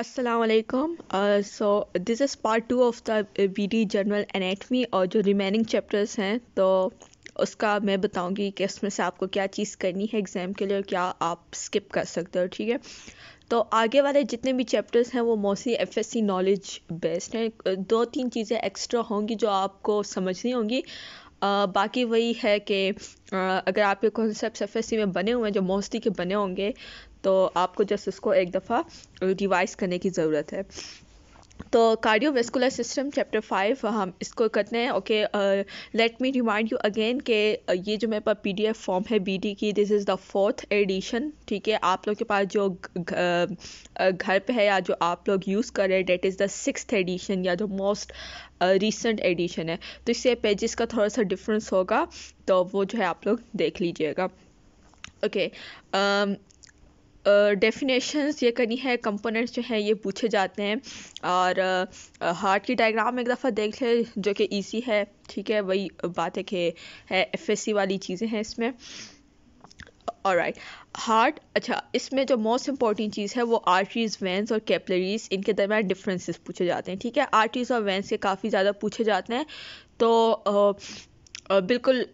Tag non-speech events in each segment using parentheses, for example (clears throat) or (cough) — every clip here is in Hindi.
असलकम so this is part two of the B D general anatomy और जो रिमेनिंग चैप्टर्स हैं तो उसका मैं बताऊंगी कि इसमें से आपको क्या चीज़ करनी है एग्ज़ाम के लिए और क्या आप स्किप कर सकते हो ठीक है तो आगे वाले जितने भी चैप्टर्स हैं वो mostly F S C knowledge based हैं uh, दो तीन चीज़ें एक्स्ट्रा होंगी जो आपको समझनी होंगी आ, uh, बाकी वही है कि uh, अगर आपके कॉन्सेप्ट एफ एस सी में बने हुए हैं जो मोस्टली के बने होंगे तो आपको जस्ट उसको एक दफ़ा रिवाइज करने की ज़रूरत है तो कार्डियोवेस्कुलर सिस्टम चैप्टर फाइव हम इसको करते हैं okay let me remind you again के ये जो मेरे पास पीडीएफ फॉर्म है बीडी की this is the fourth edition ठीक है आप लोग के पास जो घर पे है या जो आप लोग यूज़ कर रहे हैं that is the six edition या जो मोस्ट रिसेंट एडिशन है तो इससे पेजेस का थोड़ा सा डिफरेंस होगा तो वो जो है आप लोग देख लीजिएगा ओके okay, um, डेफिनेशंस ये करनी है कंपोनेंट्स जो हैं ये पूछे जाते हैं और हार्ट की डायग्राम एक दफ़ा देख ले जो कि ईजी है ठीक है वही बात है कि है एफ वाली चीज़ें हैं इसमें और राइट हार्ट अच्छा इसमें जो मोस्ट इंपॉर्टेंट चीज़ है वो आर्टरीज वेंस और कैपलरीज इनके दरमियान डिफरेंसेस पूछे जाते हैं ठीक है आर्टरीज और वेंस के काफ़ी ज़्यादा पूछे जाते हैं तो बिल्कुल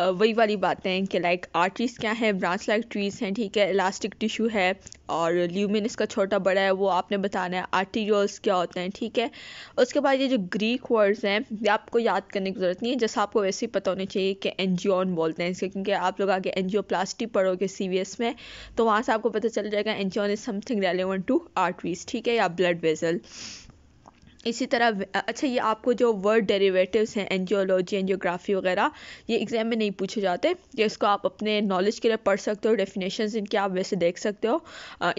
वही वाली बातें कि लाइक आर्टरीज क्या है ब्रांच लाइक ट्रीज हैं ठीक है इलास्टिक टिश्यू है और ल्यूमिन इसका छोटा बड़ा है वो आपने बताना है आर्टीरियोल्स क्या होते हैं ठीक है उसके बाद ये जो ग्रीक वर्ड्स हैं ये आपको याद करने की ज़रूरत नहीं है जैसा आपको वैसे ही पता होना चाहिए कि एनजियोन बोलते हैं इसके क्योंकि आप लोग आगे प्लास्टिक पढ़ोगे सी में तो वहाँ से आपको पता चल जाएगा angion is something relevant to arteries ठीक है या ब्लड वेजल इसी तरह अच्छा ये आपको जो वर्ड डेरिवेटिव्स हैं एनजियोलॉजी एनजियोग्राफी वगैरह ये एग्ज़ाम में नहीं पूछे जाते ये इसको आप अपने नॉलेज के लिए पढ़ सकते हो डेफिनेशन इनके आप वैसे देख सकते हो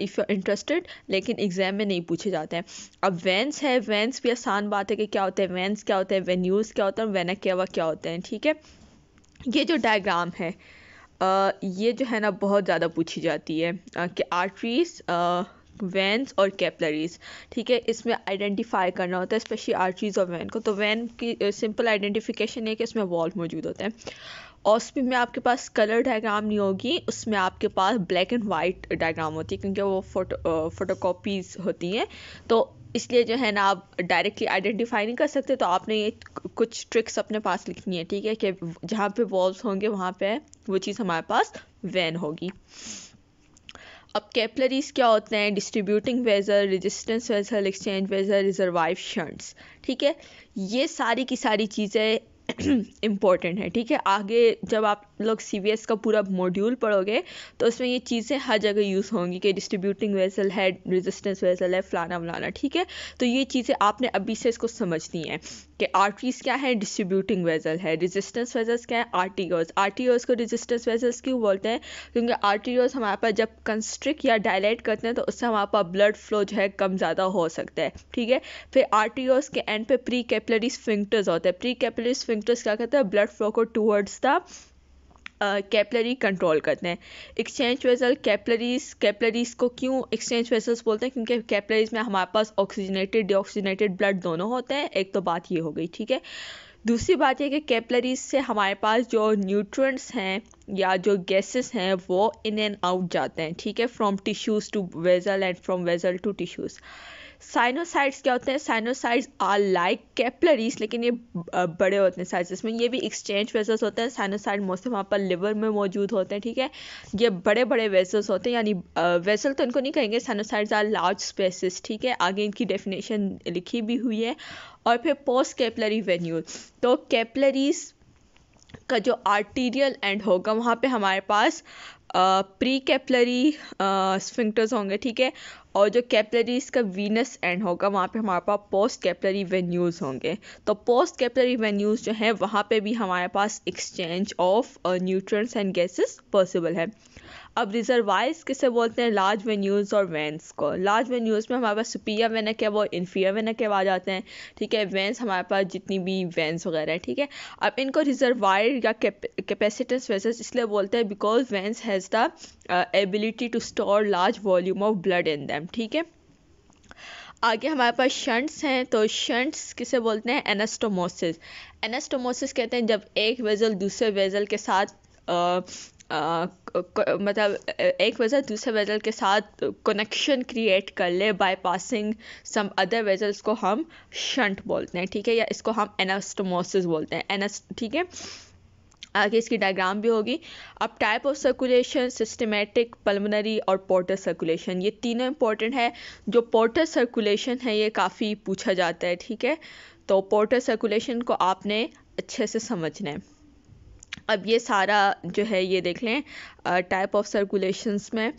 इफ़ यू इंटरेस्टेड लेकिन एग्ज़ाम में नहीं पूछे जाते हैं अब वेंस है वेंस भी आसान बात है कि क्या होते हैं वेंस क्या होते हैं वेन्यूज़ क्या होता है वेना क्या होते हैं ठीक है ये जो डायग्राम है आ, ये जो है ना बहुत ज़्यादा पूछी जाती है आ, कि आर्ट्रीज वैन्स और कैपलरीज ठीक है इसमें आइडेंटिफाई करना होता है स्पेशली आर्चीज और वैन को तो वैन की सिंपल आइडेंटिफिकेशन है कि इसमें वॉल्व मौजूद होते हैं ऑस्पिन में आपके पास कलर डायग्राम नहीं होगी उसमें आपके पास ब्लैक एंड वाइट डायग्राम होती है क्योंकि वो फोटो फोटो कॉपीज होती हैं तो इसलिए जो है ना आप डायरेक्टली आइडेंटिफाई नहीं कर सकते तो आपने ये कुछ ट्रिक्स अपने पास लिखनी है ठीक है कि जहाँ पे वॉल्स होंगे वहाँ पे वो चीज़ हमारे पास वैन होगी अब कैपलरीज क्या होते हैं distributing vessel resistance vessel exchange vessel reservoir shunts ठीक है ये सारी की सारी चीज़ें इम्पॉर्टेंट है ठीक है आगे जब आप लोग सी का पूरा मॉड्यूल पढ़ोगे तो उसमें ये चीज़ें हर जगह यूज़ होंगी कि डिस्ट्रीब्यूटिंग वेसल है रेजिस्टेंस वेसल है फलाना वलाना ठीक है तो ये चीज़ें आपने अभी से इसको समझनी है कि आर्टरीज क्या है डिस्ट्रीब्यूटिंग वेजल है रेजिस्टेंस वेसल्स क्या है आर्टियोज आर्टियोज को रेजिस्टेंस वेसल्स क्यों बोलते हैं क्योंकि आर्टियोज हमारे पास जब कंस्ट्रिक्ट या डायलेट करते हैं तो उससे हमारे पास ब्लड फ्लो जो है कम ज़्यादा हो सकता है ठीक है फिर आर्टियोज के एंड पे प्री कैपलरी स्फिंक्टर्स होते हैं प्री कैपलरी स्फिंक्टर्स क्या कहते हैं ब्लड फ्लो को टूवर्ड्स द कैपलरी कंट्रोल करते हैं एक्सचेंज वेसल कैपलरीज कैपलरीज को क्यों एक्सचेंज वेसल्स बोलते हैं क्योंकि कैपलरीज में हमारे पास ऑक्सीजनेटेड डिऑक्सीजनेटेड ब्लड दोनों होते हैं एक तो बात ये हो गई ठीक है दूसरी बात यह कि कैपलरीज से हमारे पास जो न्यूट्रंट्स हैं या जो गैसेस हैं वो इन एंड आउट जाते हैं ठीक है from tissues to vessel and from vessel to tissues sinusoids क्या होते हैं साइनोसाइड्स आर लाइक कैपलरीज लेकिन ये बड़े होते हैं साइज में ये भी एक्सचेंज वेसल्स होते हैं साइनोसाइड मोस्ट वहाँ पर लिवर में मौजूद होते हैं ठीक है ये बड़े बड़े वेसल्स होते हैं यानी वेसल तो इनको नहीं कहेंगे साइनोसाइड्स आर लार्ज स्पेसिस ठीक है आगे इनकी डेफिनेशन लिखी भी हुई है और फिर पोस्ट कैपलरी वेन्यूल तो कैपलरीज का जो आर्टीरियल एंड होगा वहाँ पे हमारे पास प्री कैपलरी स्फिंक्टर्स होंगे ठीक है और जो कैपलरी इसका वीनस एंड होगा वहाँ पे हमारे पास पोस्ट कैपलरी वेन्यूज़ होंगे तो पोस्ट कैपलरी वेन्यूज़ जो हैं वहाँ पे भी हमारे पास exchange of nutrients and gases possible है अब रिजर्वाइज किसे बोलते हैं लार्ज वेन्यूज़ और वेंस को लार्ज वेन्यूज़ में हमारे पास सुपीरियर वेनक है वो इन्फीरियर वेनक के आ जाते हैं ठीक है वेंस हमारे पास जितनी भी वेंस वगैरह है ठीक है अब इनको रिजर्वायर या कैपेसिटेंस वेसेस इसलिए बोलते हैं because veins has the ability to store large volume of blood in them ठीक है आगे हमारे पास शंट्स हैं तो शंट्स किसे बोलते हैं एनास्टोमोसिस एनास्टोमोसिस कहते हैं जब एक वेजल दूसरे वेजल के साथ uh, मतलब एक वेज़ल दूसरे वेज़ल के साथ कनेक्शन क्रिएट कर ले bypassing some other vessels को हम शंट बोलते हैं ठीक है या इसको हम एनास्टोमोसिस बोलते हैं एनास ठीक है आगे इसकी डायग्राम भी होगी अब type of circulation systematic pulmonary और पोर्टर सर्कुलेशन ये तीनों इंपॉर्टेंट है जो पोर्टर सर्कुलेशन है ये काफ़ी पूछा जाता है ठीक है तो पोर्टर सर्कुलेशन को आपने अच्छे से समझना है अब ये सारा जो है ये देख लें टाइप ऑफ सर्कुलेशंस में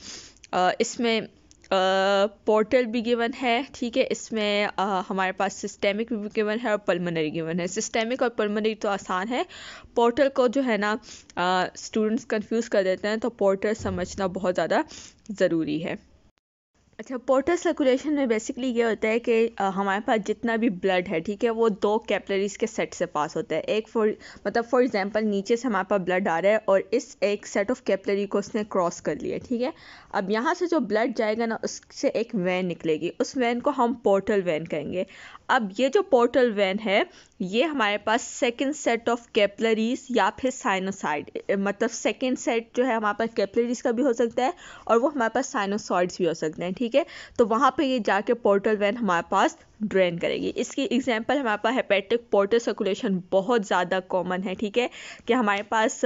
आ, इसमें पोर्टल भी गिवन है ठीक है इसमें आ, हमारे पास सिस्टेमिक भी गिवन है और पल्मनरी गिवन है सिस्टेमिक और पल्मनरी तो आसान है पोर्टल को जो है ना स्टूडेंट्स कंफ्यूज कर देते हैं तो पोर्टल समझना बहुत ज़्यादा ज़रूरी है अच्छा पोर्टल सर्कुलेशन में बेसिकली ये होता है कि हमारे पास जितना भी ब्लड है ठीक है वो दो कैपलरीज के सेट से पास होता है एक फॉर मतलब फॉर एग्जांपल नीचे से हमारे पास ब्लड आ रहा है और इस एक सेट ऑफ कैपलरी को उसने क्रॉस कर लिया ठीक है अब यहाँ से जो ब्लड जाएगा ना उससे एक वैन निकलेगी उस वैन को हम पोर्टल वैन कहेंगे अब ये जो पोर्टल वेन है ये हमारे पास सेकेंड सेट ऑफ कैपलरीज या फिर साइनोसाइड मतलब सेकेंड सेट जो है हमारे पास कैपलरीज का भी हो सकता है और वो हमारे पास साइनोसॉइड्स भी हो सकते हैं ठीक है तो वहाँ पे ये जाके पोर्टल वेन हमारे पास ड्रेन करेगी इसकी एग्जांपल हमारे पास हेपेटिक पोर्टल सर्कुलेशन बहुत ज़्यादा कॉमन है ठीक है कि हमारे पास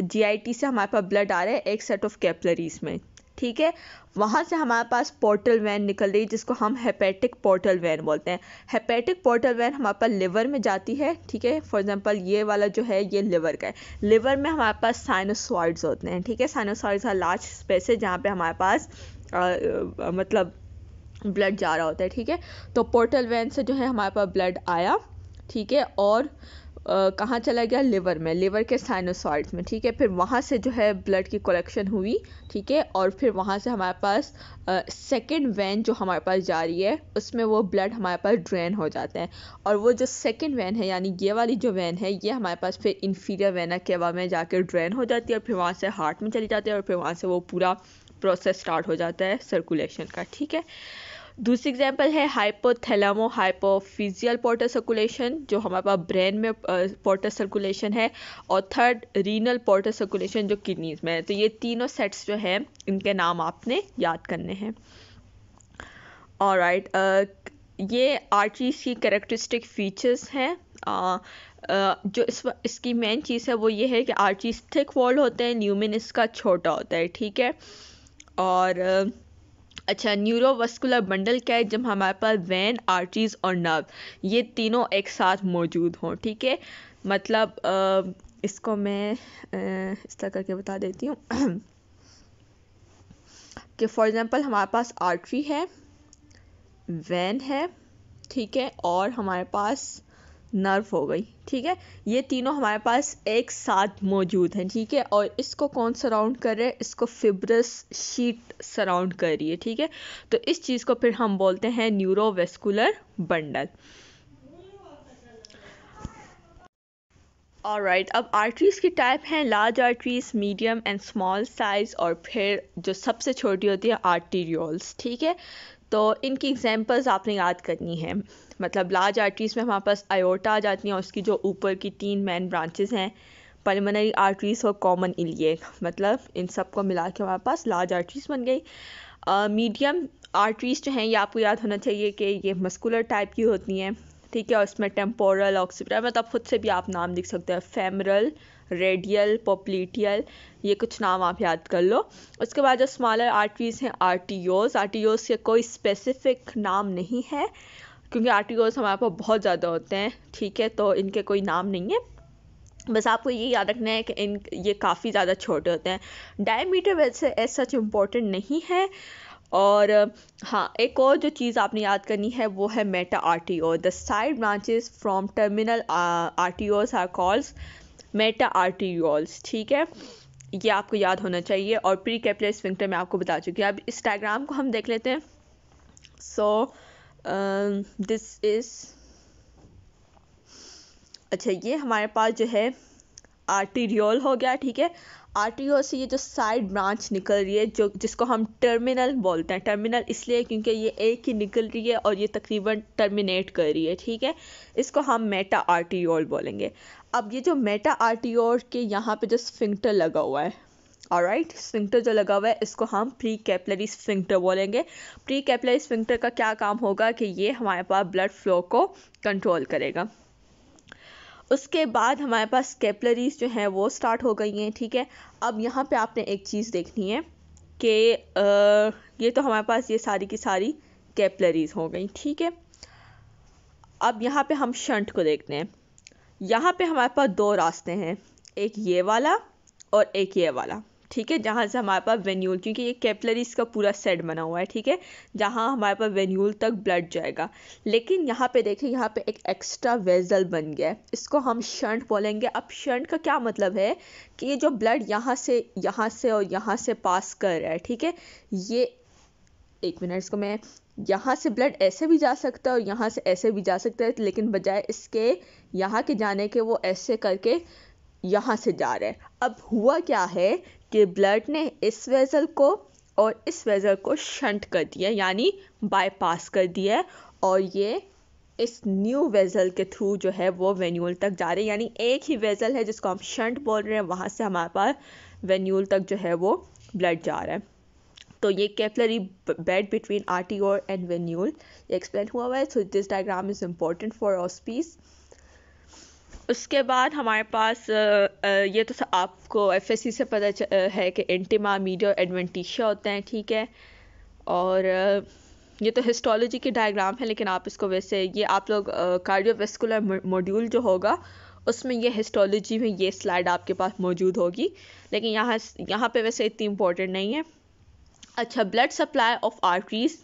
जी से हमारे पास ब्लड आ रहा है एक सेट ऑफ कैपलरीज में ठीक है वहाँ से हमारे पास पोर्टल वैन निकल रही है जिसको हम हेपेटिक पोर्टल वैन बोलते हैं हेपेटिक पोर्टल वैन हमारे पास लिवर में जाती है ठीक है फॉर एग्जांपल ये वाला जो है ये लिवर का है लिवर में हमारे पास साइनोसॉइड्स होते हैं ठीक है साइनोसॉइड्स आर लार्ज स्पेस है जहाँ पे हमारे पास आ, आ, आ, मतलब ब्लड जा रहा होता है ठीक है तो पोर्टल वैन से जो है हमारे पास ब्लड आया ठीक है और कहाँ चला गया लिवर में लिवर के साइनोसॉइड्स में ठीक है फिर वहाँ से जो है ब्लड की कलेक्शन हुई ठीक है और फिर वहाँ से हमारे पास सेकेंड वैन जो हमारे पास जा रही है उसमें वो ब्लड हमारे पास ड्रेन हो जाते हैं और वो जो सेकेंड वैन है यानी ये वाली जो वैन है ये हमारे पास फिर इन्फीरियर के केवा में जाकर ड्रेन हो जाती है और फिर वहाँ से हार्ट में चली जाती है और फिर वहाँ से वो पूरा प्रोसेस स्टार्ट हो जाता है सर्कुलेशन का ठीक है दूसरी एग्जांपल है हाइपोथैलामो हाइपोफिजियल पोर्टल सर्कुलेशन जो हमारे पास ब्रेन में पोर्टल सर्कुलेशन है और थर्ड रीनल पोर्टल सर्कुलेशन जो किडनीज में है तो ये तीनों सेट्स जो हैं इनके नाम आपने याद करने हैं और राइट ये आर्टरीज की करेक्टरिस्टिक फीचर्स हैं जो इस इसकी मेन चीज़ है वो ये है कि आर्टरीज थिक वॉल होते हैं न्यूमिन इसका छोटा होता है ठीक है और अच्छा न्यूरोवस्कुलर बंडल क्या है जब हमारे पास वैन आर्टरीज और नर्व ये तीनों एक साथ मौजूद हों ठीक है मतलब आ, इसको मैं आ, इस तरह करके बता देती हूँ (clears throat) कि फॉर एग्ज़ाम्पल हमारे पास आर्टरी है वैन है ठीक है और हमारे पास नर्व हो गई ठीक है ये तीनों हमारे पास एक साथ मौजूद हैं ठीक है और इसको कौन सराउंड कर रहे हैं इसको फिब्रस शीट सराउंड कर रही है ठीक है तो इस चीज़ को फिर हम बोलते हैं न्यूरोवेस्कुलर बंडल और राइट अब आर्टरीज की टाइप हैं large arteries medium and small size और फिर जो सबसे छोटी होती है आर्टीरियोल्स ठीक है तो इनकी एग्जांपल्स आपने याद करनी है मतलब लार्ज आर्टरीज़ में हमारे पास आयोटा आ जाती हैं उसकी जो ऊपर की तीन मेन ब्रांचेस हैं पलमनरी आर्टरीज़ और कॉमन इलियक मतलब इन सब को मिला के हमारे पास लार्ज आर्टरीज़ बन गई मीडियम आर्टरीज़ जो हैं ये आपको याद होना चाहिए कि ये मस्कुलर टाइप की होती हैं ठीक है उसमें टेम्पोरल ऑक्सीपिटल मतलब खुद से भी आप नाम लिख सकते हैं फेमरल रेडियल पोपलीटियल ये कुछ नाम आप याद कर लो उसके बाद जो स्मॉलर आर्टरीज हैं arterioles arterioles के कोई स्पेसिफिक नाम नहीं है क्योंकि आर टी ओज हमारे पास बहुत ज़्यादा होते हैं ठीक है तो इनके कोई नाम नहीं है बस आपको ये याद रखना है कि इन ये काफ़ी ज़्यादा छोटे होते हैं डायमीटर वैसे एज सच इम्पोर्टेंट नहीं है और हाँ एक और जो चीज़ आपने याद करनी है वो है metarteriole the side branches from terminal arterioles are called metarterioles ठीक है ये आपको याद होना चाहिए और प्री कैपलर स्विंक्टर में आपको बता चुकी अब इंस्टाग्राम को हम देख लेते हैं सो दिस इज़ अच्छा ये हमारे पास जो है आर्टीरियल हो गया ठीक है आर से ये जो साइड ब्रांच निकल रही है जो जिसको हम टर्मिनल बोलते हैं टर्मिनल इसलिए क्योंकि ये एक ही निकल रही है और ये तकरीबन टर्मिनेट कर रही है ठीक है इसको हम मेटा आर बोलेंगे अब ये जो मेटा आर के यहाँ पे जो स्फिंक्टर लगा हुआ है और राइट स्विंक्टर जो लगा हुआ है इसको हम प्री कैपलरी स्फिंक्टर बोलेंगे प्री कैपलरी स्फिंक्टर का क्या काम होगा कि ये हमारे पास ब्लड फ्लो को कंट्रोल करेगा उसके बाद हमारे पास कैपलरीज जो हैं वो स्टार्ट हो गई हैं ठीक है अब यहाँ पे आपने एक चीज़ देखनी है कि ये तो हमारे पास ये सारी की सारी कैपलरीज हो गई ठीक है अब यहाँ पे हम शंट को देखते हैं यहाँ पे हमारे पास दो रास्ते हैं एक ये वाला और एक ये वाला ठीक है जहाँ से हमारे पास वेन्यूल क्योंकि ये कैपलरीज का पूरा सेट बना हुआ है ठीक है जहाँ हमारे पास वेन्यूल तक ब्लड जाएगा लेकिन यहाँ पे देखिए यहाँ पे एक एक्स्ट्रा वेजल बन गया है इसको हम शंट बोलेंगे अब शंट का क्या मतलब है कि ये जो ब्लड यहाँ से यहाँ से और यहाँ से पास कर रहा है ठीक है ये एक मिनट इसको मैं यहाँ से ब्लड ऐसे भी जा सकता है और यहाँ से ऐसे भी जा सकता है लेकिन बजाय इसके यहाँ के जाने के वो ऐसे करके यहाँ से जा रहे हैं अब हुआ क्या है कि ब्लड ने इस वेज़ल को और इस वेज़ल को शंट कर दिया यानी बाईपास कर दिया है और ये इस न्यू वेज़ल के थ्रू जो है वो वेन्यूल तक जा रहे हैं यानी एक ही वेज़ल है जिसको हम शंट बोल रहे हैं वहाँ से हमारे पास वेन्यूल तक जो है वो ब्लड जा रहा है तो ये कैपलरी बेड बिटवीन और एंड वेन्यूल ये एक्सप्लेन हुआ हुआ है so this diagram is important for OSPEs उसके बाद हमारे पास ये तो आपको एफ से पता है कि एंटीमा मीडिया एडवेंटिशिया होते हैं ठीक है और ये तो हिस्टोलॉजी के डायग्राम है लेकिन आप इसको वैसे ये आप लोग कार्डियोवेस्कुलर मॉड्यूल जो होगा उसमें ये हिस्टोलॉजी में ये स्लाइड आपके पास मौजूद होगी लेकिन यहाँ यहाँ पे वैसे इतनी इम्पोर्टेंट नहीं है अच्छा blood supply of arteries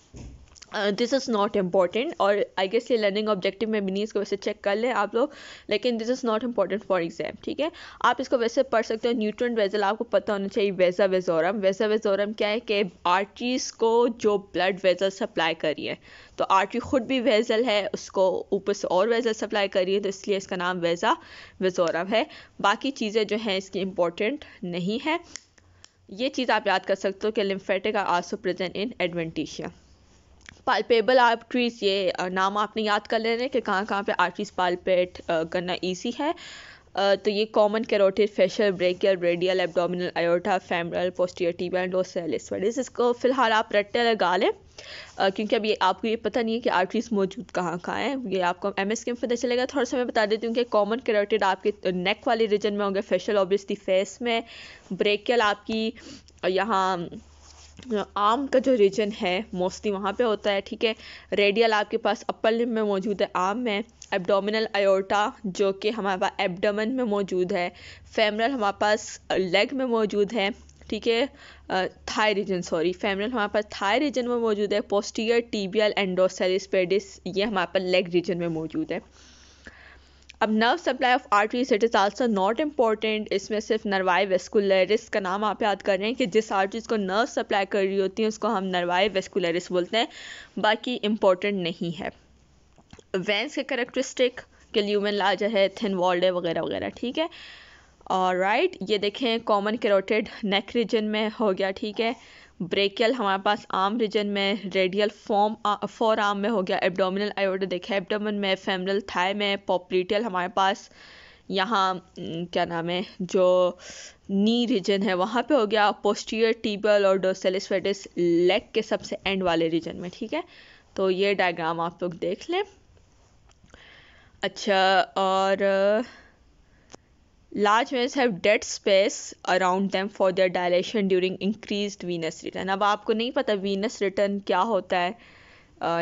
this is not important और आई गेस ये लर्निंग ऑब्जेक्टिव में भी नहीं इसको वैसे चेक कर लें आप लोग लेकिन this is not important for exam ठीक है आप इसको वैसे पढ़ सकते हो न्यूट्रन वेजल आपको पता होना चाहिए वेजा वेजोरम वेजा वेजोरम क्या है कि आर्टरीज को जो ब्लड वेजल सप्लाई करिए तो आर्टरी खुद भी वेजल है उसको ऊपर से और वेजल सप्लाई करिए तो इसलिए इसका नाम वेजा वेजोरम है बाकी चीज़ें जो हैं इसकी इम्पोर्टेंट नहीं है ये चीज़ आप याद कर सकते हो कि lymphatic are also present in adventitia arteries ये नाम आपने याद कर लेना है कि कहाँ कहाँ पे ट्रीज पालपेट करना ईजी है तो ये common carotid facial brachial radial abdominal aorta femoral posterior tibial और सेलिस वेडिस इसको फ़िलहाल आप रट्टे लगा लें क्योंकि अब ये आपको ये पता नहीं है कि आर्टरीज मौजूद कहाँ कहाँ हैं ये आपको एम एस के में पता चलेगा थोड़ा सा मैं बता देती हूँ कि कॉमन कैरोटिड आपके नेक वाले रीजन में होंगे फेशियल ऑब्वियसली फेस में ब्रेकियल आपकी यहाँ आम का जो रीजन है मोस्टली वहाँ पे होता है ठीक है रेडियल आपके पास अपर लिम में मौजूद है आम में एब्डोमिनल अयोटा जो कि हमारे पास एब्डोमेन में मौजूद है फेमरल हमारे पास लेग में मौजूद है ठीक है थाई रीजन सॉरी फेमरल हमारे पास थाई रीजन में मौजूद है पोस्टियर टीबियल एंडोसेलिस पेडिस ये हमारे पास लेग रीजन में मौजूद है अब nerve supply of arteries it is also not important इसमें सिर्फ नरवाए वेस्कुलरिस का नाम आप याद कर रहे हैं कि जिस आर्टरीज को नर्व सप्लाई कर रही होती है उसको हम नरवाए वेस्कुलरिस बोलते हैं बाकी इम्पॉर्टेंट नहीं है वेंस के करेक्टरिस्टिक के ल्यूमन लार्जर है थिन वॉल्ड है वगैरह वगैरह ठीक है और राइट ये देखें कॉमन करोटेड नेक रीजन में हो गया ठीक है ब्रेकियल हमारे पास आर्म रीजन में रेडियल फॉर्म फोर आर्म में हो गया एब्डोमिनल आयोडा देखा एबडोमिन में फेमरल थाय में पॉपलिटियल हमारे पास यहाँ क्या नाम है जो नी रीजन है वहाँ पे हो गया पोस्टियर टीबल और डोसेलिस लेग के सबसे एंड वाले रीजन में ठीक है तो ये डायग्राम आप लोग देख लें अच्छा और large veins have dead space around them for their dilation during increase venous return अब आपको नहीं पता वीनस रिटर्न क्या होता है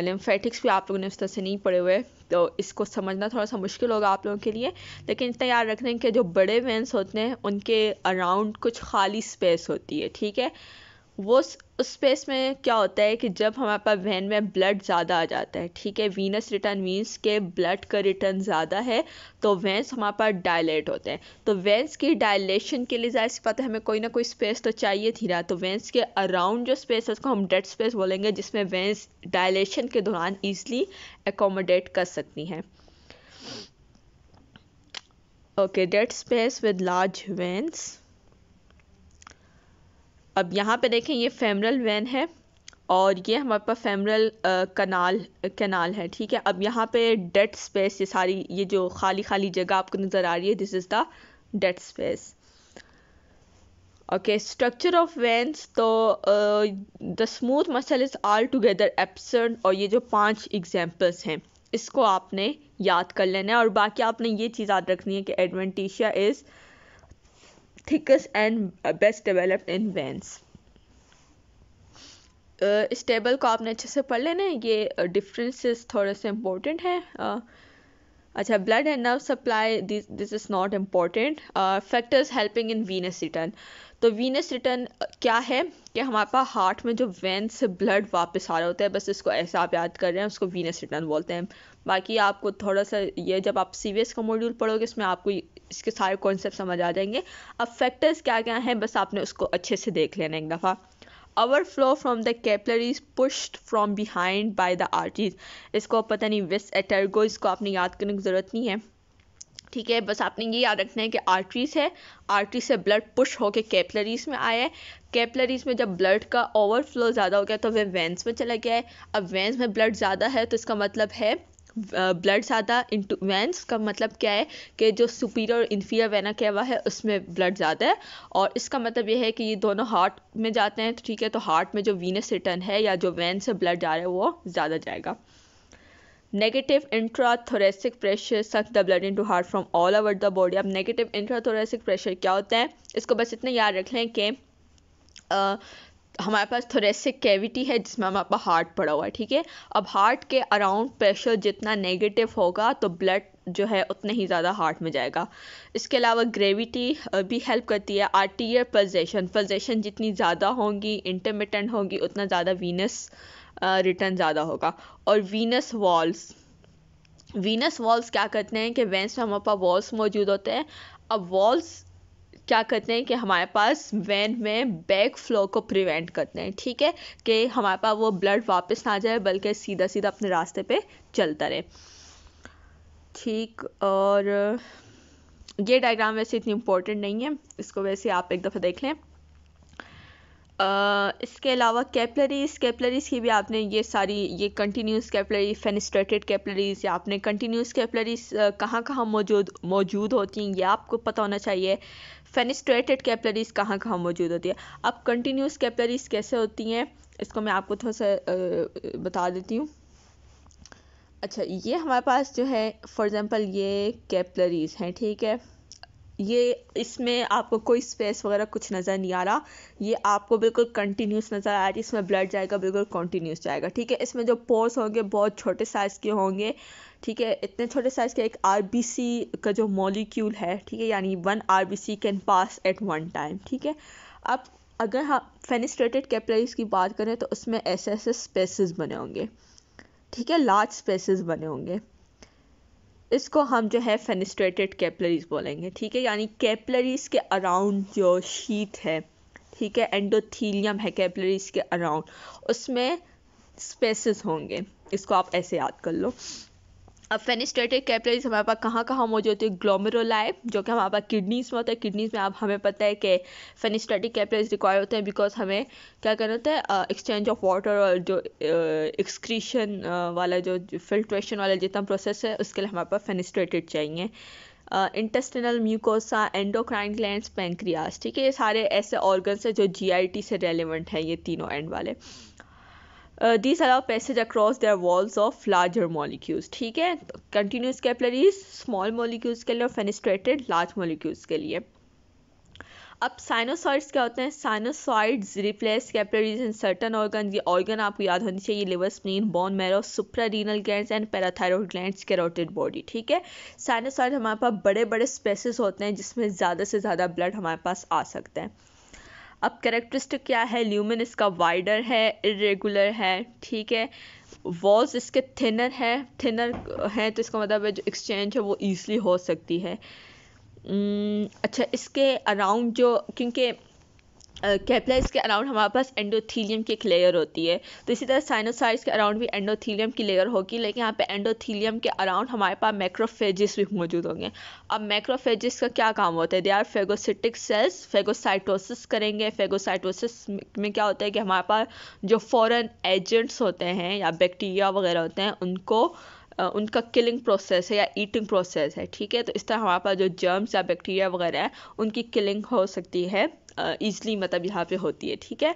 लिम्फेटिक्स uh, भी आप लोगों ने उस तरह से नहीं पढ़े हुए तो इसको समझना थोड़ा सा मुश्किल होगा आप लोगों के लिए लेकिन इतना याद रखने के कि जो बड़े वेंस होते हैं उनके अराउंड कुछ खाली स्पेस होती है ठीक है वो उस स्पेस में क्या होता है कि जब हमारे पास वैन में ब्लड ज़्यादा आ जाता है ठीक है वीनस रिटर्न मीन्स के ब्लड का रिटर्न ज़्यादा है तो वेंस हमारे पास डायलेट होते हैं तो वेंस की डायलेशन के लिए जाहिर सी बात है हमें कोई ना कोई स्पेस तो चाहिए थी ना तो वेंस के अराउंड जो स्पेस है उसको हम डेड स्पेस बोलेंगे जिसमें वेंस डायलेशन के दौरान ईजिली एकोमोडेट कर सकती हैं okay dead space with large veins अब यहाँ पे देखें ये फेमरल वैन है और ये हमारे पास फेमरल कनाल कनाल है ठीक है अब यहाँ पे डेड स्पेस ये सारी ये जो खाली खाली जगह आपको नज़र आ रही है this is the dead space okay structure of veins तो the smooth muscle is all together absent और ये जो पांच एग्जांपल्स हैं इसको आपने याद कर लेना है और बाकी आपने ये चीज़ याद रखनी है कि adventitia is thickest and best developed in veins. इस टेबल को आपने अच्छे से पढ़ लेना ये डिफरेंसेस uh, थोड़े से इम्पोर्टेंट हैं uh, अच्छा blood and nerve supply this is not important factors helping in venous return तो वीनस रिटर्न uh, क्या है कि हमारे पास हार्ट में जो वेन से ब्लड वापस आ रहा होता है बस इसको ऐसा आप याद कर रहे हैं उसको वीनस रिटर्न बोलते हैं बाकी आपको थोड़ा सा ये जब आप सी का मॉड्यूल पढ़ोगे इसमें आपको इसके सारे कॉन्सेप्ट समझ आ जाएंगे अब फैक्टर्स क्या क्या हैं बस आपने उसको अच्छे से देख लेना एक दफ़ा our flow from the capillaries pushed from behind by the arteries इसको पता नहीं विस एटर्गो इसको आपने याद करने की ज़रूरत नहीं है ठीक है बस आपने ये याद रखना है कि आर्टरीज है आर्टरी से ब्लड पुश होकर कैपलरीज में आया है कैपलरीज में जब ब्लड का ओवरफ्लो ज़्यादा हो गया तो वह वेंस में चला गया है अब वेंस में ब्लड ज़्यादा है तो इसका मतलब है ब्लड ज़्यादा इंटू वेंस का मतलब क्या है कि जो सुपीरियर और इन्फीरियर वेना क्या हुआ है उसमें ब्लड ज़्यादा है और इसका मतलब यह है कि ये दोनों हार्ट में जाते हैं तो ठीक है तो हार्ट में जो वीनस रिटर्न है या जो वेंस से ब्लड जा रहा है वो ज़्यादा जाएगा negative intrathoracic pressure suck the blood into heart from all over the body अब नेगेटिव इंट्राथोरेसिक प्रेशर क्या होता है इसको बस इतना याद रख लें कि हमारे पास थोरेसिक कैविटी है जिसमें हमारे पास हार्ट पड़ा हुआ है ठीक है अब हार्ट के अराउंड प्रेशर जितना नेगेटिव होगा तो ब्लड जो है उतने ही ज़्यादा हार्ट में जाएगा इसके अलावा ग्रेविटी भी हेल्प करती है आर्टीरियर पल्जेशन पल्जेशन जितनी ज़्यादा होंगी इंटरमिटेंट होंगी उतना ज़्यादा वीनस रिटर्न ज़्यादा होगा और वीनस वॉल्स वीनस वॉल्स क्या करते हैं कि वेंस में हमारे पास वॉल्स मौजूद होते हैं अब वॉल्स क्या करते हैं कि हमारे पास वैन में बैक फ्लो को प्रिवेंट करते हैं ठीक है कि हमारे पास वो ब्लड वापस ना जाए बल्कि सीधा सीधा अपने रास्ते पे चलता रहे ठीक और ये डायग्राम वैसे इतनी इम्पोर्टेंट नहीं है इसको वैसे आप एक दफ़ा देख लें आ, इसके अलावा कैपलरीज कैपलरीज की भी आपने ये सारी ये कंटिन्यूस कैपलरी फेनिस्ट्रेटेड कैपलरीज या आपने कंटिन्यूस कैपलरीज कहाँ कहाँ मौजूद मौजूद होती हैं ये आपको पता होना चाहिए फेनिस्ट्रेटेड कैपलरीज कहाँ कहाँ मौजूद होती है अब कंटिन्यूस कैपलरीज कैसे होती हैं इसको मैं आपको थोड़ा सा बता देती हूँ अच्छा ये हमारे पास जो है फॉर एग्ज़ाम्पल ये कैपलरीज हैं ठीक है ये इसमें आपको कोई स्पेस वगैरह कुछ नज़र नहीं आ रहा ये आपको बिल्कुल कंटिन्यूस नज़र आ रही है इसमें ब्लड जाएगा बिल्कुल कंटिन्यूस जाएगा ठीक है इसमें जो पोर्स होंगे बहुत छोटे साइज़ के होंगे ठीक है इतने छोटे साइज़ के एक सी का जो मॉलिक्यूल है ठीक है यानी one C can pass at one time ठीक है अब अगर हम हाँ, फेनिस्ट्रेटेड कैपलरीज की बात करें तो उसमें ऐसे ऐसे स्पेसिस बने होंगे ठीक है लार्ज स्पेसिस बने होंगे इसको हम जो है फेनिस्ट्रेटेड कैपलरीज बोलेंगे ठीक है यानी कैपलरीज के अराउंड जो शीत है ठीक है एंडोथीलियम है कैपलरीज के अराउंड उसमें स्पेसेस होंगे इसको आप ऐसे याद कर लो अब फेनिस्टेटिक कैपिलरीज हमारे पास कहाँ कहाँ मौजूद होती है ग्लोमेरोलाई जो कि हमारे पास किडनीज में होता है किडनीज में आप हमें पता है कि फेनिस्टेटिक कैपिलरीज रिक्वायर होते हैं बिकॉज हमें क्या करना होता है एक्सचेंज ऑफ वाटर और जो एक्सक्रीशन वाला जो फिल्ट्रेशन वाला जितना प्रोसेस है उसके लिए हमारे पास फेनिस्टेटेड चाहिए intestinal mucosa endocrine gland pancreas ठीक है ये सारे ऐसे ऑर्गन्स हैं जो जीआईटी से रेलिवेंट हैं ये तीनों एंड वाले these allow passage across their walls of larger molecules ठीक है कंटिन्यूस कैपलरीज स्मॉल मॉलिक्यूल्स के लिए और फेनिस्ट्रेटेड लार्ज मॉलिक्यूल्स के लिए अब साइनोसॉइड्स क्या होते हैं sinusoids replace capillaries in certain organ ये ऑर्गन आपको याद होनी चाहिए liver spleen bone marrow renal gland and parathyroid gland carotid body ठीक है साइनोसॉइड हमारे पास बड़े बड़े स्पेसिस होते हैं जिसमें ज़्यादा से ज़्यादा ब्लड हमारे पास आ सकते हैं अब करेक्टरिस्टिक क्या है ल्यूमिन इसका वाइडर है इरेगुलर है ठीक है वॉल्स इसके थिनर है थिनर है तो इसका मतलब है जो एक्सचेंज है वो ईजली हो सकती है hmm, अच्छा इसके अराउंड जो क्योंकि कैपलाइज़ के अराउंड हमारे पास एंडोथीलियम की एक लेयर होती है तो इसी तरह साइनोसाइड्स के अराउंड भी एंडोथीलियम की लेयर होगी लेकिन यहाँ पे एंडोथीलियम के अराउंड हमारे पास मैक्रोफेजिस भी मौजूद होंगे अब मैक्रोफेजिस का क्या काम होता है they are phagocytic cells phagocytosis करेंगे फेगोसाइटोसिस में क्या होता है कि हमारे पास जो फॉरन एजेंट्स होते हैं या बैक्टीरिया वगैरह होते हैं उनको उनका किलिंग प्रोसेस है या ईटिंग प्रोसेस है ठीक है तो इस तरह हमारे पास जो जर्म्स या बैक्टीरिया वगैरह है उनकी किलिंग हो सकती है ईजली मतलब यहाँ पे होती है ठीक है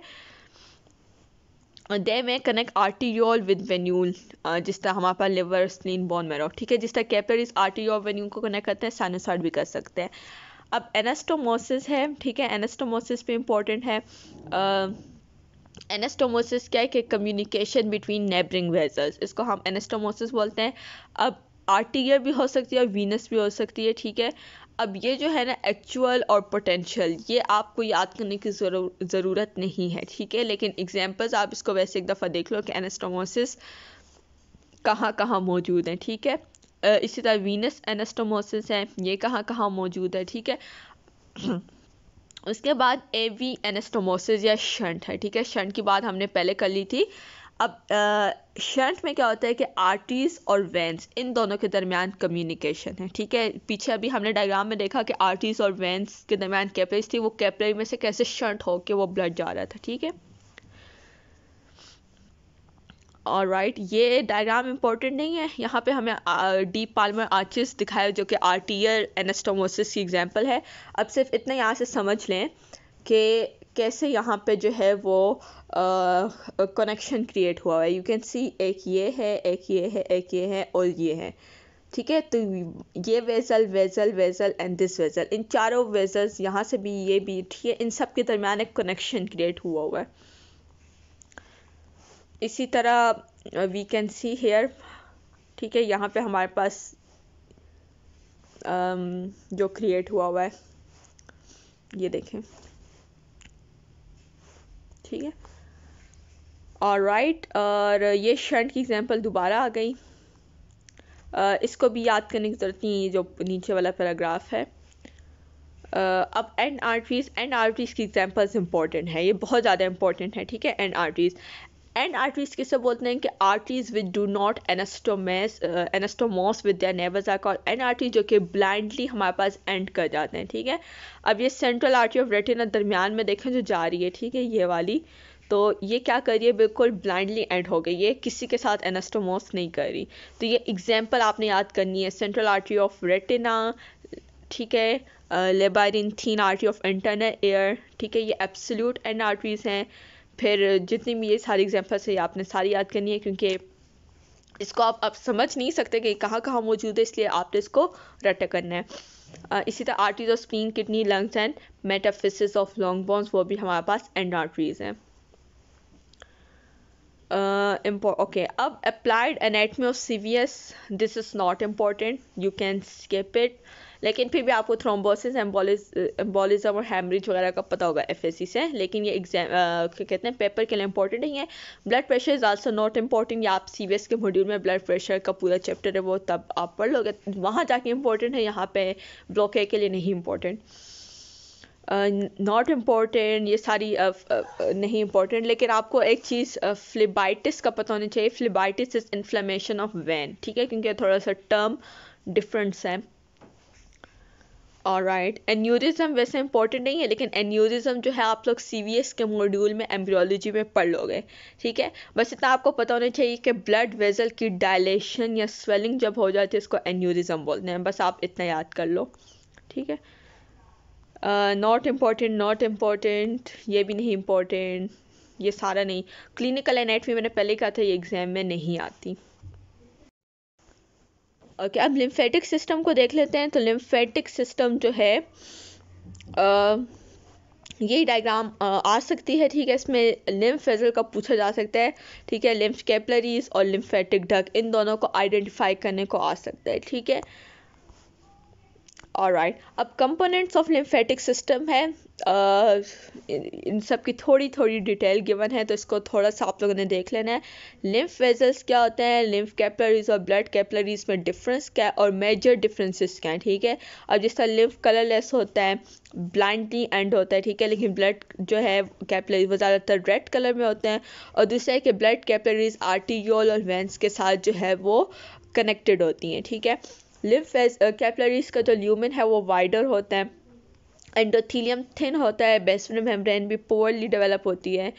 दे में कनेक्ट आर्टीरियोल विद वेन्यूल जिस तरह हमारे पास लिवर स्लिन बोन मैरो ठीक है जिस तरह इस आर्टीरियोल वेन्यूल को कनेक्ट करते हैं सैनोसाइड भी कर सकते हैं अब एनेस्टोमोसिस है ठीक है एनेस्टोमोसिस पे इम्पोर्टेंट है एनेस्टोमोसिस क्या है कि कम्युनिकेशन बिटवीन नेबरिंग वेजल्स इसको हम एनेस्टोमोसिस बोलते हैं अब आर्टीरिया भी हो सकती है और वीनस भी हो सकती है ठीक है अब ये जो है ना एक्चुअल और पोटेंशियल ये आपको याद करने की ज़रूरत नहीं है ठीक है लेकिन एग्जाम्पल्स आप इसको वैसे एक दफ़ा देख लो कि एनेस्टोमोसिस कहाँ कहाँ मौजूद हैं ठीक है इसी तरह वीनस एनेस्टोमोसिस है ये कहाँ कहाँ मौजूद है ठीक है (clears throat) उसके बाद एवी एनेस्टोमोसिस या शंट है ठीक है शंट की बात हमने पहले कर ली थी अब शर्ट में क्या होता है कि आर्टीज और वेंस इन दोनों के दरमियान कम्युनिकेशन है ठीक है पीछे अभी हमने डायग्राम में देखा कि आर्टीज और वेंस के दरमियान कैपरेज थी वो कैपरेज में से कैसे शर्ट हो के वो ब्लड जा रहा था ठीक है और राइट ये डायग्राम इंपॉर्टेंट नहीं है यहाँ पे हमें डी पालमर आर्चिस दिखाया जो कि आर्टियर एनेस्टोमोसिस की एग्जाम्पल है अब सिर्फ इतना यहाँ से समझ लें कि कैसे यहाँ पे जो है वो कनेक्शन क्रिएट हुआ है यू कैन सी एक ये है एक ये है एक ये है और ये है ठीक है तो ये vessel vessel vessel and this vessel इन चारों वेज़ल्स यहाँ से भी ये भी ठीक है इन सब के दरमियान एक कनेक्शन क्रिएट हुआ हुआ है इसी तरह वी कैन सी हेयर ठीक है यहाँ पे हमारे पास जो क्रिएट हुआ हुआ है ये देखें ठीक है और राइट और ये शर्ट की एग्जांपल दोबारा आ गई इसको भी याद करने की ज़रूरत नहीं है जो नीचे वाला पैराग्राफ है अब एंड आर्टरीज एंड आर्टरीज की एग्जांपल्स इंपॉर्टेंट है ये बहुत ज़्यादा इंपॉर्टेंट है ठीक है एंड आर्टरीज एंड आर्टरीज किसे बोलते हैं कि arteries which do not anastomose anastomose with their neighbours are called end artery जो कि ब्लाइंडली हमारे पास एंड कर जाते हैं ठीक है अब ये सेंट्रल आर्टरी ऑफ रेटिना दरमियान में देखें जो जा रही है ठीक है ये वाली तो ये क्या कर रही है बिल्कुल ब्लाइंडली एंड हो गई ये किसी के साथ एनेस्टोमोस नहीं कर रही तो ये एग्जाम्पल आपने याद करनी है सेंट्रल आर्टरी ऑफ रेटिना ठीक है labyrinthine artery of internal ear ठीक है ये एब्सोल्यूट एंड आर्टरीज हैं फिर जितनी भी ये सारी एग्जाम्पल्स है आपने सारी याद करनी है क्योंकि इसको आप अब समझ नहीं सकते कि कहाँ कहाँ मौजूद है इसलिए आपने इसको रट करना है इसी तरह arteries of spleen kidney lungs and metaphysis of long bones वो भी हमारे पास एंड आर्टरीज हैं ओके अब applied anatomy of CVS this is not important you can skip it लेकिन फिर भी आपको थ्रोम्बोसिस एम्बोलिज एम्बोलिज्म और हेमरेज वगैरह का पता होगा एफ से लेकिन ये एग्जाम कहते हैं पेपर के लिए इंपॉर्टेंट नहीं है blood pressure is also not important या आप सी के मॉड्यूल में ब्लड प्रेशर का पूरा चैप्टर है वो तब आप पढ़ लोगे वहाँ जाके इंपॉर्टेंट है यहाँ पे ब्लॉक ए के लिए नहीं इम्पॉर्टेंट नॉट इम्पॉर्टेंट ये सारी uh, uh, नहीं इम्पॉर्टेंट लेकिन आपको एक चीज़ फ्लिबाइटिस uh, का पता होना चाहिए phlebitis is inflammation of vein ठीक है क्योंकि थोड़ा सा टर्म डिफरेंस है और राइट एन्यूरिज्म वैसे इंपॉर्टेंट नहीं है लेकिन एन्यूरिज्म जो है आप लोग सी के मॉड्यूल में एम्ब्रियोलॉजी में पढ़ लोगे ठीक है बस इतना आपको पता होना चाहिए कि ब्लड वेजल की डायलेशन या स्वेलिंग जब हो जाती है इसको एन्यूरिज्म बोलते हैं बस आप इतना याद कर लो ठीक है नॉट इम्पॉर्टेंट नॉट इम्पॉर्टेंट ये भी नहीं इम्पॉर्टेंट ये सारा नहीं क्लिनिकल एनाटमी मैंने पहले कहा था ये एग्ज़ाम में नहीं आती ओके okay, अब लिम्फेटिक सिस्टम को देख लेते हैं तो लिम्फेटिक सिस्टम जो है आ, यही डायग्राम आ सकती है ठीक है इसमें लिम्फ फेजल का पूछा जा सकता है ठीक है लिम्फ कैपलरीज और लिम्फेटिक डक इन दोनों को आइडेंटिफाई करने को आ सकता है ठीक है और राइट अब कंपोनेंट्स ऑफ लिम्फेटिक सिस्टम है इन, सब की थोड़ी थोड़ी डिटेल गिवन है तो इसको थोड़ा सा आप लोगों ने देख लेना है लिम्फ वेजल्स क्या होते हैं लिम्फ कैपलरीज और ब्लड कैपलरीज में डिफरेंस क्या है और मेजर डिफरेंसेस क्या है ठीक है अब जिस तरह लिम्फ कलरलेस होता है ब्लाइंडली एंड होता है ठीक है लेकिन ब्लड जो है कैपलरीज वो ज़्यादातर रेड कलर में होते हैं और दूसरा है कि ब्लड कैपलरीज आर्टियोल और वेंस के साथ जो है वो कनेक्टेड होती हैं ठीक है लिव कैपलरीज का जो ल्यूमिन है वो वाइडर होता है एंडोथीलियम थिन होता है बेसमेंट मेम्ब्रेन भी पोअरली डेवलप होती है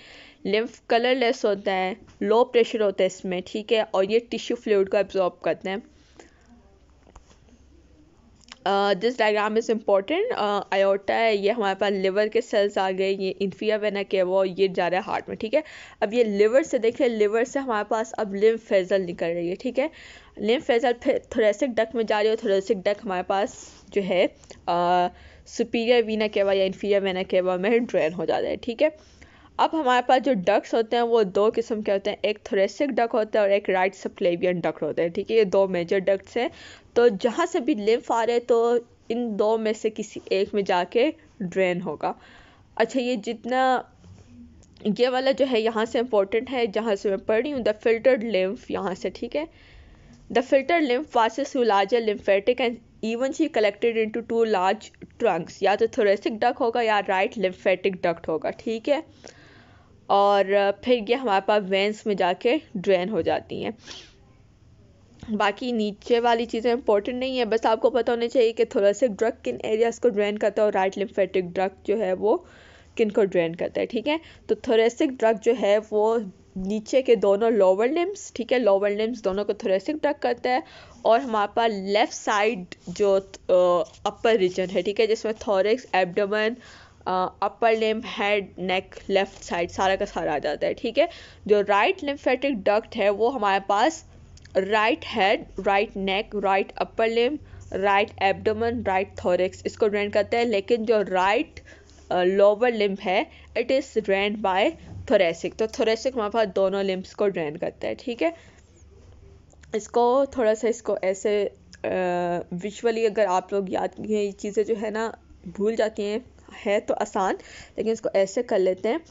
लिम्फ कलरलेस होता है लो प्रेशर होता है इसमें ठीक है और ये टिश्यू फ्लूड को एब्जॉर्ब करते हैं this diagram is important aorta है ये हमारे पास लिवर के सेल्स आ गए ये इन्फिया वेना वो ये जा रहा है हार्ट में ठीक है अब ये लिवर से देखिए लिवर से हमारे पास अब लिम फेजल निकल रही है ठीक है lymph vessel thoracic duct में जा रही है थोरेसिक डक हमारे पास जो है सुपीरियर वीना केवा या इन्फीरियर वेना केवा में ड्रेन हो जाता है ठीक है अब हमारे पास जो डक्स होते हैं वो दो किस्म के होते हैं एक थोरेसिक डक होता है और एक राइट सप्लेवियन डक होते हैं ठीक है ये दो मेजर डक्ट्स हैं तो जहाँ से भी लिम्फ आ रहे तो इन दो में से किसी एक में जाके ड्रेन होगा अच्छा ये जितना ये वाला जो है यहाँ से इम्पोर्टेंट है जहाँ से मैं पढ़ रही हूँ द फिल्टर्ड लिम्फ यहाँ से ठीक है the filter lymph passes you larger lymphatic and इवन शी collected into two large trunks या तो थोरेसिक डक होगा या राइट लिम्फेटिक डक्ट होगा ठीक है और फिर ये हमारे पास वेंस में जाके ड्रेन हो जाती हैं बाकी नीचे वाली चीज़ें इंपॉर्टेंट नहीं है बस आपको पता होना चाहिए कि थोरेसिक ड्रग किन एरियाज़ को ड्रेन करता है और राइट लिम्फेटिक ड्रग जो है वो किन को ड्रेन करता है ठीक है तो थोरेसिक ड्रग जो है वो नीचे के दोनों लोअर लिम्स ठीक है लोअर लिम्स दोनों को थोरेसिक ड्रग करता है और हमारे पास लेफ़्ट साइड जो अपर रीजन है ठीक है जिसमें thorax abdomen upper limb head neck left side सारा का सारा आ जाता है ठीक है जो राइट लिम्फेटिक डक्ट है वो हमारे पास right head right neck right upper limb right abdomen right thorax इसको ड्रेन करते हैं लेकिन जो राइट लोअर लिम्फ है it is drain by thoracic तो थोरेसिक हमारे पास दोनों लिम्ब्स को ड्रेन करता है ठीक है इसको थोड़ा सा इसको ऐसे विजुअली अगर आप लोग याद ये चीज़ें जो है ना भूल जाती हैं है तो आसान लेकिन इसको ऐसे कर लेते हैं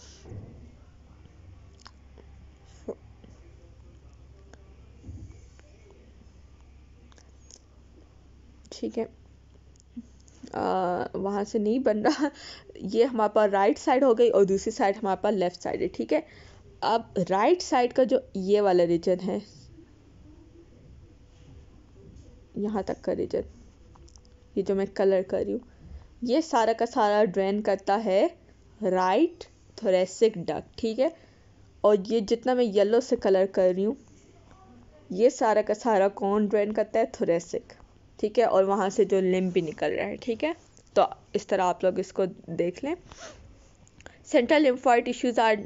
ठीक है वहां से नहीं बन रहा ये हमारे पास राइट साइड हो गई और दूसरी साइड हमारे पास लेफ़्ट साइड है ठीक है अब राइट साइड का जो ये वाला रीजन है यहाँ तक का रीजन ये जो मैं कलर कर रही हूँ ये सारा का सारा ड्रेन करता है राइट थोरेसिक डक ठीक है और ये जितना मैं येलो से कलर कर रही हूँ ये सारा का सारा कौन ड्रेन करता है थोरेसिक ठीक है और वहाँ से जो लिम्ब भी निकल रहा है ठीक है तो इस तरह आप लोग इसको देख लें central lymphoid tissues are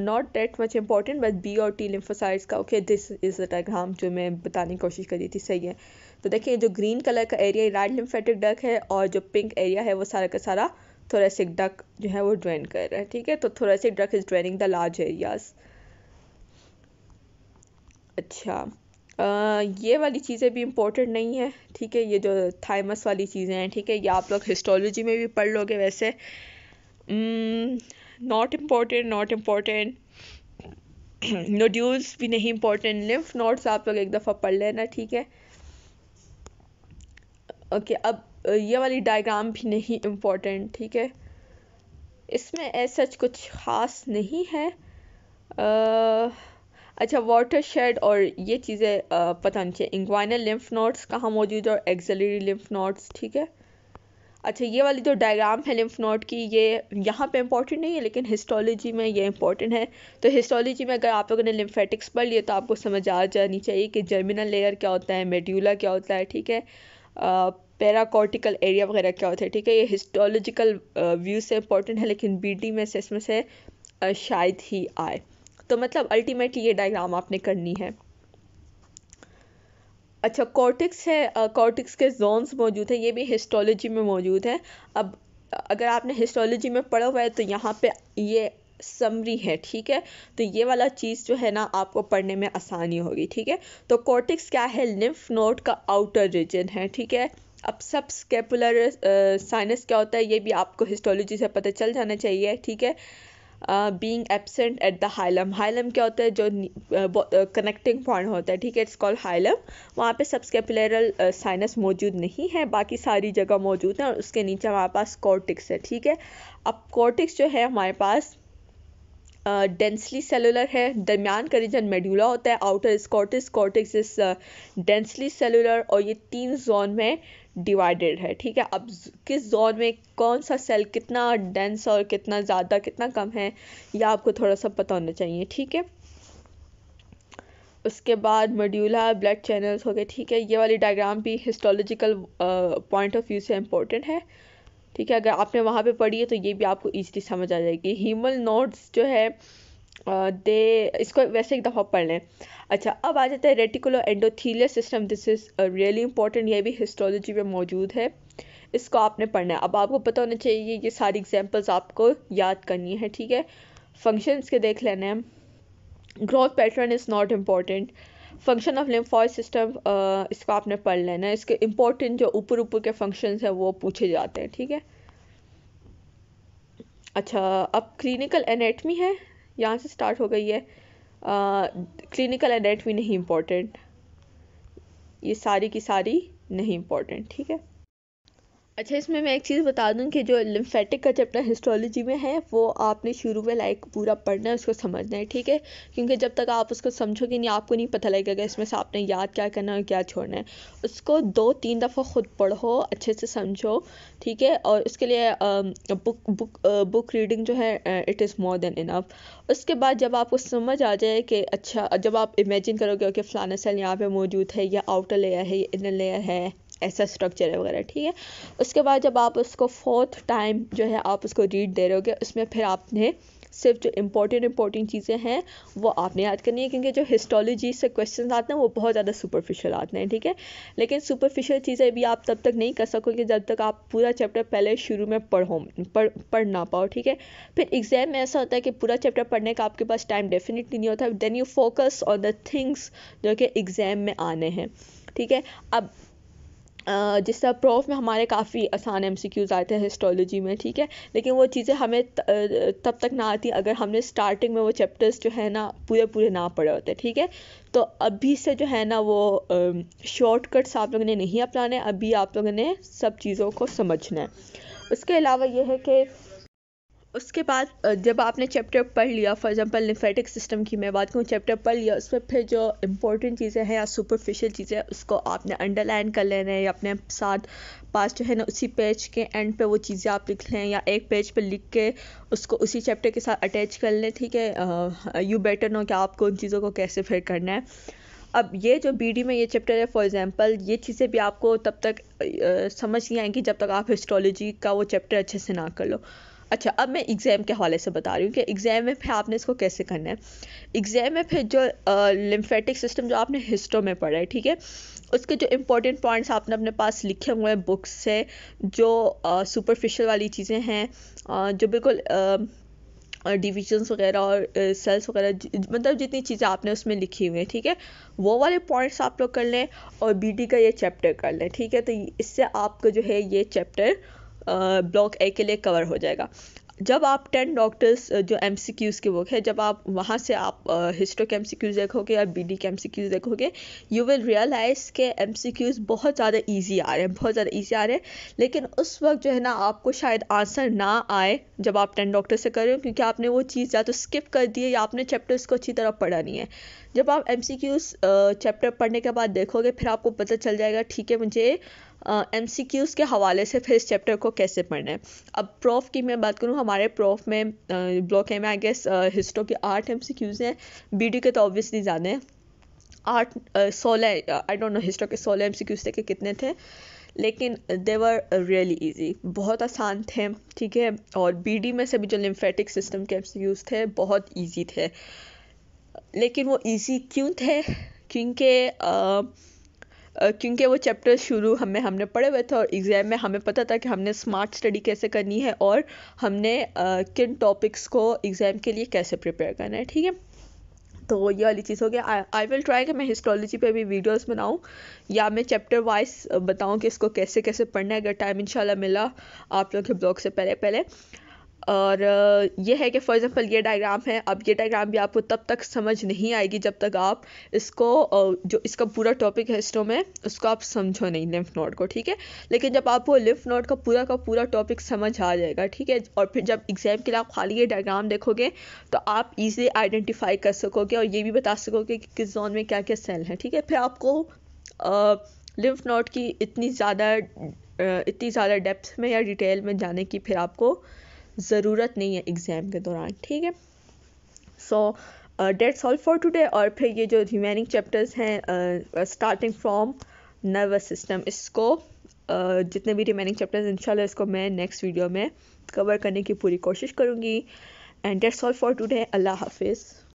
not that much important but B और टी lymphocytes का okay this is the diagram जो मैं बताने की कोशिश कर रही थी सही है तो देखिए जो ग्रीन कलर का एरिया राइट लिम्फेटिक डक है और जो पिंक एरिया है वो सारा का सारा थोरेसिक डक जो है वो ड्रेन कर रहा है ठीक है तो thoracic duct is draining the large areas अच्छा आ, ये वाली चीज़ें भी इम्पोर्टेंट नहीं है ठीक है ये जो थाइमस वाली चीज़ें हैं ठीक है ये आप लोग हिस्टोलॉजी में भी पढ़ लोगे वैसे not important not important nodules भी नहीं इम्पोर्टेंट लिम्फ नोट्स आप लोग एक दफ़ा पढ़ लेना ठीक है ओके अब ये वाली डायग्राम भी नहीं इम्पोर्टेंट ठीक है इसमें ऐसा कुछ ख़ास नहीं है आ, अच्छा वाटर शेड और ये चीज़ें पता नहीं चाहिए इंग्वाइनल लिम्फ नोड्स कहाँ मौजूद है और एक्जलरी लिम्फ नोड्स ठीक है अच्छा ये वाली जो डायग्राम है लिम्फ नोड की ये यहाँ पे इम्पॉर्टेंट नहीं है लेकिन हिस्टोलॉजी में ये इंपॉर्टेंट है तो हिस्टोलॉजी में अगर आप लोगों ने लिम्फेटिक्स पढ़ लिया तो आपको समझ आ जानी चाहिए कि जर्मिनल लेयर क्या होता है मेड्यूला क्या होता है ठीक है पैराकॉर्टिकल एरिया वगैरह क्या होता है ठीक है ये हिस्टोलॉजिकल व्यू से इंपॉर्टेंट है लेकिन डी में से इसमें से शायद ही आए तो मतलब अल्टीमेटली ये डायग्राम आपने करनी है अच्छा कॉर्टिक्स है कॉर्टिक्स के जोन्स मौजूद हैं ये भी हिस्टोलॉजी में मौजूद है अब अगर आपने हिस्टोलॉजी में पढ़ा हुआ है तो यहाँ पे ये समरी है ठीक है तो ये वाला चीज़ जो है ना आपको पढ़ने में आसानी होगी ठीक है तो कॉर्टिक्स क्या है लिम्फ नोड का आउटर रीजन है ठीक है अब सब स्केपुलर साइनस क्या होता है ये भी आपको हिस्टोलॉजी से पता चल जाना चाहिए ठीक है being absent at the hilum hilum क्या होता है जो कनेक्टिंग uh, पॉइंट होता है ठीक है इट्स कॉल्ड हाइलम वहाँ पे सबस्केपुलरल साइनस मौजूद नहीं है बाकी सारी जगह मौजूद है और उसके नीचे हमारे पास कॉर्टिक्स है ठीक है अब कॉर्टिक्स जो है हमारे पास डेंसली सेलुलर है दरमियान का रीजन मेड्यूला होता है आउटर स्कॉटिस कॉर्टिक्स इज डेंसली सेलुलर और ये तीन जोन में डिवाइडेड है ठीक है अब किस जोन में कौन सा सेल कितना डेंस और कितना ज़्यादा कितना कम है यह आपको थोड़ा सा पता होना चाहिए ठीक है उसके बाद मेड्यूला ब्लड चैनल्स हो गए ठीक है ये वाली डायग्राम भी हिस्टोलॉजिकल पॉइंट ऑफ व्यू से इम्पोर्टेंट है ठीक है अगर आपने वहाँ पे पढ़ी है तो ये भी आपको ईजली समझ आ जाएगी हीमल नोट्स जो है दे इसको वैसे एक दफ़ा पढ़ लें अच्छा अब आ जाता है reticular endothelial system this is really important ये भी हिस्ट्रोलॉजी में मौजूद है इसको आपने पढ़ना है अब आपको पता होना चाहिए ये सारी एग्जाम्पल्स आपको याद करनी है ठीक है फंक्शंस के देख लेने हैं growth pattern is not important function of lymphoid system इसको आपने पढ़ लेना इसके इम्पोर्टेंट जो ऊपर ऊपर के फंक्शन हैं वो पूछे जाते हैं ठीक है अच्छा अब क्लिनिकल एनेटमी है यहाँ से स्टार्ट हो गई है क्लिनिकल uh, एनेटमी नहीं इम्पोर्टेंट ये सारी की सारी नहीं इम्पोर्टेंट ठीक है अच्छा इसमें मैं एक चीज़ बता दूं कि जो लिम्फेटिक का चैप्टर हिस्ट्रोलॉजी में है वो आपने शुरू में लाइक पूरा पढ़ना है उसको समझना है ठीक है क्योंकि जब तक आप उसको समझोगे नहीं आपको नहीं पता लगेगा इसमें से आपने याद क्या करना है क्या छोड़ना है उसको दो तीन दफ़ा खुद पढ़ो अच्छे से समझो ठीक है और उसके लिए बुक बुक बुक रीडिंग जो है it is more than enough उसके बाद जब आपको समझ आ जाए कि अच्छा जब आप इमेजिन करोगे ओके फलाना सेल यहाँ पे मौजूद है या आउटर लेयर है या इनर लेयर है ऐसा स्ट्रक्चर है वगैरह ठीक है उसके बाद जब आप उसको फोर्थ टाइम जो है आप उसको रीड दे रहे होगे उसमें फिर आपने सिर्फ जो इम्पोर्टेंट इम्पोर्टेंट चीज़ें हैं वो आपने याद करनी है क्योंकि जो हिस्टोलॉजी से क्वेश्चन आते हैं वो बहुत ज़्यादा सुपरफिशियल आते हैं ठीक है लेकिन सुपरफिशियल चीज़ें भी आप तब तक नहीं कर सकोगे जब तक आप पूरा चैप्टर पहले शुरू में पढ़ो पढ़ पढ़ ना पाओ ठीक है फिर एग्ज़ाम में ऐसा होता है कि पूरा चैप्टर पढ़ने का आपके पास टाइम डेफिनेटली नहीं होता then you focus on the things जो कि एग्ज़ाम में आने हैं ठीक है अब जिस तरह प्रोफ में हमारे काफ़ी आसान एम सी क्यूज़ आते हैं हिस्टोलॉजी में ठीक है लेकिन वो चीज़ें हमें तब तक ना आती अगर हमने स्टार्टिंग में वो चैप्टर्स जो है ना पूरे पूरे ना पढ़े होते ठीक है तो अभी से जो है ना वो शॉर्टकट्स आप लोगों ने नहीं अपनाने अभी आप लोगों ने सब चीज़ों को समझना है उसके अलावा यह है कि उसके बाद जब आपने चैप्टर पढ़ लिया फॉर एग्जांपल लिम्फेटिक सिस्टम की मैं बात करूँ चैप्टर पढ़ लिया उसमें फिर जो इंपॉर्टेंट चीज़ें हैं या सुपरफिशियल चीज़ें उसको आपने अंडरलाइन कर लेना है या अपने साथ पास जो है ना उसी पेज के एंड पे वो चीज़ें आप लिख लें या एक पेज पे लिख के उसको उसी चैप्टर के साथ अटैच कर लें ठीक है यू बेटर नो कि आपको उन चीज़ों को कैसे फिर करना है अब ये जो बी में ये चैप्टर है फॉर एग्जांपल ये चीज़ें भी आपको तब तक आ, समझ नहीं आएंगी जब तक आप हिस्ट्रोलॉजी का वो चैप्टर अच्छे से ना कर लो अच्छा अब मैं एग्ज़ाम के हवाले से बता रही हूँ कि एग्ज़ाम में फिर आपने इसको कैसे करना है एग्ज़ाम में फिर जो लिम्फेटिक सिस्टम जो आपने हिस्ट्रो में पढ़ा है ठीक है उसके जो इम्पोर्टेंट पॉइंट्स आपने अपने पास लिखे हुए हैं बुक्स से जो सुपरफिशल वाली चीज़ें हैं जो बिल्कुल डिविजन्स वगैरह और सेल्स वगैरह मतलब जितनी चीज़ें आपने उसमें लिखी हुई हैं ठीक है वो वाले पॉइंट्स आप लोग कर लें और बी का ये चैप्टर कर लें ठीक है तो इससे आपका जो है ये चैप्टर ब्लॉक ए के लिए कवर हो जाएगा जब आप टेन डॉक्टर्स जो एम सी क्यूज़ के बुक है जब आप वहाँ से आप हिस्ट्रो के एम सी क्यूज़ देखोगे या बी डी के एम सी क्यूज़ देखोगे यू विल रियलाइज़ के एम सी क्यूज़ बहुत ज़्यादा ईजी आ रहे हैं बहुत ज़्यादा ईजी आ रहे हैं लेकिन उस वक्त जो है ना आपको शायद आंसर ना आए जब आप टेन डॉक्टर्स से कर रहे हो क्योंकि आपने वो चीज़ या तो स्किप कर दी है या आपने चैप्टर्स को अच्छी तरह पढ़ा नहीं है जब आप एम सी क्यूज़ चैप्टर पढ़ने के बाद देखोगे फिर आपको पता चल जाएगा ठीक है मुझे एम सी क्यूज़ के हवाले से फिर इस चैप्टर को कैसे पढ़ना है अब प्रोफ की मैं बात करूँ हमारे प्रोफ में block M I guess histo के आठ एम सी क्यूज़ हैं बी डी के तो ऑब्वियसली ज़्यादा हैं आठ सोलह आई डोंट नो हिस्ट्रो के सोलह एम सी क्यूज़ थे कि कितने थे लेकिन देवर रियली इजी बहुत आसान थे ठीक है और बी में से भी जो लिम्फेटिक सिस्टम के एम थे बहुत ईजी थे लेकिन वो ईजी क्यों थे क्योंकि क्योंकि वो चैप्टर शुरू हमें हमने पढ़े हुए थे और एग्ज़ाम में हमें पता था कि हमने स्मार्ट स्टडी कैसे करनी है और हमने किन टॉपिक्स को एग्ज़ाम के लिए कैसे प्रिपेयर करना है ठीक है तो ये वाली चीज़ हो गया आई विल ट्राई कि मैं हिस्ट्रोलॉजी पे भी वीडियोस बनाऊं या मैं चैप्टर वाइज बताऊं कि इसको कैसे कैसे पढ़ना है अगर टाइम इंशाल्लाह मिला आप लोग के ब्लॉग से पहले पहले और ये है कि फॉर एग्ज़ाम्पल ये डायग्राम है अब ये डायग्राम भी आपको तब तक समझ नहीं आएगी जब तक आप इसको जो इसका पूरा टॉपिक है हिस्टो में उसको आप समझो नहीं लिफ्ट नोट को ठीक है लेकिन जब आपको लिफ्ट नोट का पूरा का पूरा टॉपिक समझ आ जाएगा ठीक है और फिर जब एग्ज़ाम के लिए आप खाली ये डायग्राम देखोगे तो आप ईजिली आइडेंटिफाई कर सकोगे और ये भी बता सकोगे कि किस जोन में क्या क्या सेल है ठीक है फिर आपको लिफ्ट नोट की इतनी ज़्यादा इतनी ज़्यादा डेप्थ में या डिटेल में जाने की फिर आपको ज़रूरत नहीं है एग्ज़ाम के दौरान ठीक है so that's all for today और फिर ये जो रिमेनिंग चैप्टर्स हैं स्टार्टिंग फ्रॉम नर्वस सिस्टम इसको uh, जितने भी रिमेनिंग चैप्टर्स इंशाल्लाह इसको मैं नेक्स्ट वीडियो में कवर करने की पूरी कोशिश करूँगी and that's all for today Allah हाफिज़